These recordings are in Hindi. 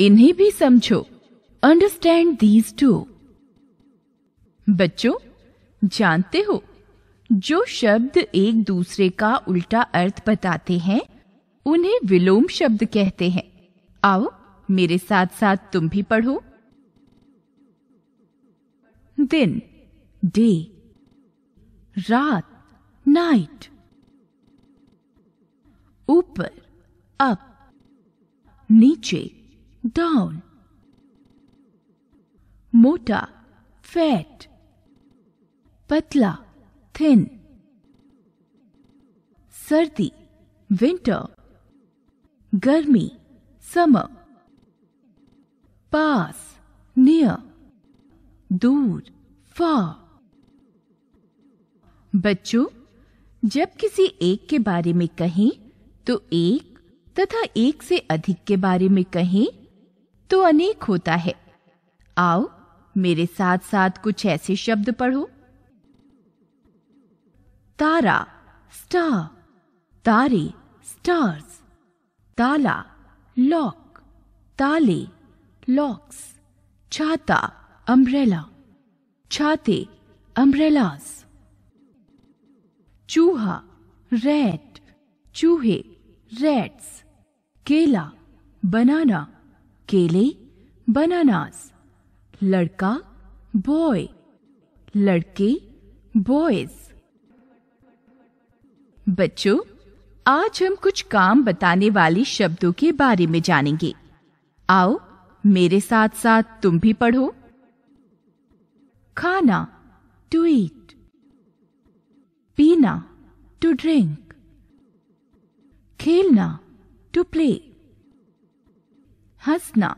इन्हें भी समझो अंडरस्टैंड दीज टू बच्चों जानते हो जो शब्द एक दूसरे का उल्टा अर्थ बताते हैं उन्हें विलोम शब्द कहते हैं आओ मेरे साथ साथ तुम भी पढ़ो दिन डे रात नाइट ऊपर अप नीचे down. Mota, fat. Patla, thin. Sardi, winter. Garmi, summer. Pass, near. Dur, far. बच्चों जब किसी एक के बारे में कहें तो एक तथा एक से अधिक के बारे में कहें तो अनेक होता है आओ मेरे साथ साथ कुछ ऐसे शब्द पढ़ो तारा स्टार तारे स्टार्स ताला लॉक ताले लॉक्स छाता अम्ब्रेला छाते अम्ब्रेलास चूहा रेट चूहे रेट्स केला बनाना केले बनानास लड़का बॉय लड़के बॉयज बच्चों आज हम कुछ काम बताने वाले शब्दों के बारे में जानेंगे आओ मेरे साथ साथ तुम भी पढ़ो खाना टू ईट पीना टू ड्रिंक खेलना to play Hasna,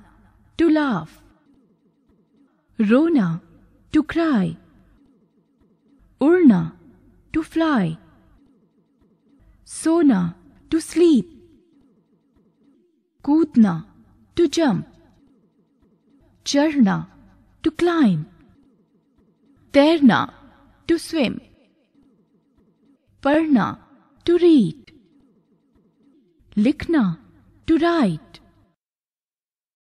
to laugh. Rona, to cry. Urna, to fly. Sona, to sleep. Kudna, to jump. Charna, to climb. Terna, to swim. Parna, to read. Likna, to write.